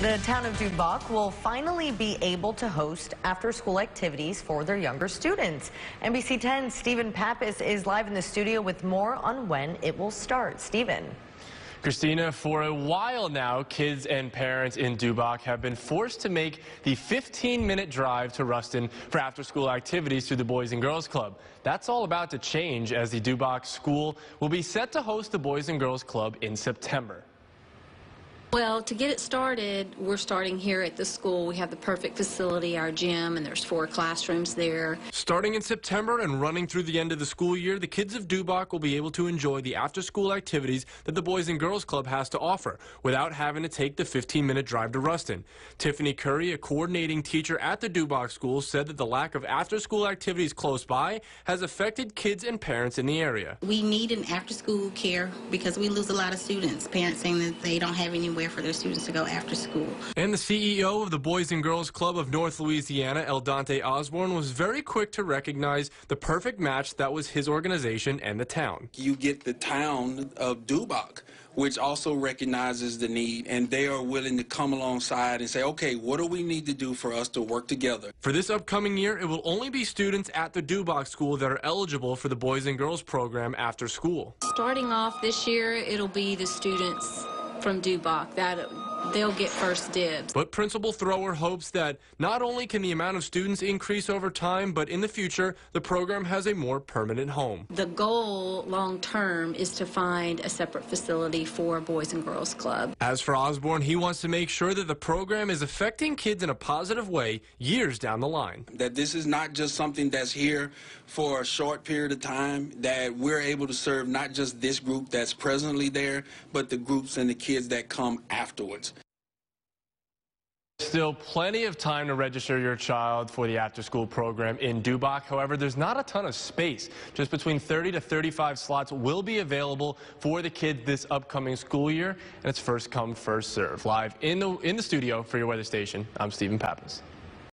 The town of Dubuque will finally be able to host after-school activities for their younger students. NBC 10's Stephen Pappas is live in the studio with more on when it will start. Stephen. Christina, for a while now, kids and parents in Dubuque have been forced to make the 15-minute drive to Ruston for after-school activities through the Boys and Girls Club. That's all about to change as the Dubuque School will be set to host the Boys and Girls Club in September. Well, to get it started, we're starting here at the school. We have the perfect facility, our gym, and there's four classrooms there. Starting in September and running through the end of the school year, the kids of Dubach will be able to enjoy the after-school activities that the Boys and Girls Club has to offer without having to take the 15-minute drive to Ruston. Tiffany Curry, a coordinating teacher at the Dubach School, said that the lack of after-school activities close by has affected kids and parents in the area. We need an after-school care because we lose a lot of students, parents saying that they don't have any somewhere for their students to go after school. And the CEO of the Boys and Girls Club of North Louisiana, El Dante Osborne, was very quick to recognize the perfect match that was his organization and the town. You get the town of Dubach which also recognizes the need, and they are willing to come alongside and say, okay, what do we need to do for us to work together? For this upcoming year, it will only be students at the Dubox School that are eligible for the Boys and Girls program after school. Starting off this year, it'll be the students from Dubach. That they'll get first dibs. But Principal Thrower hopes that not only can the amount of students increase over time, but in the future, the program has a more permanent home. The goal long term is to find a separate facility for Boys and Girls Club. As for Osborne, he wants to make sure that the program is affecting kids in a positive way years down the line. That this is not just something that's here for a short period of time, that we're able to serve not just this group that's presently there, but the groups and the kids that come afterwards still plenty of time to register your child for the after-school program in Dubach. However, there's not a ton of space. Just between 30 to 35 slots will be available for the kids this upcoming school year, and it's first come, first serve. Live in the, in the studio for your weather station, I'm Stephen Pappas.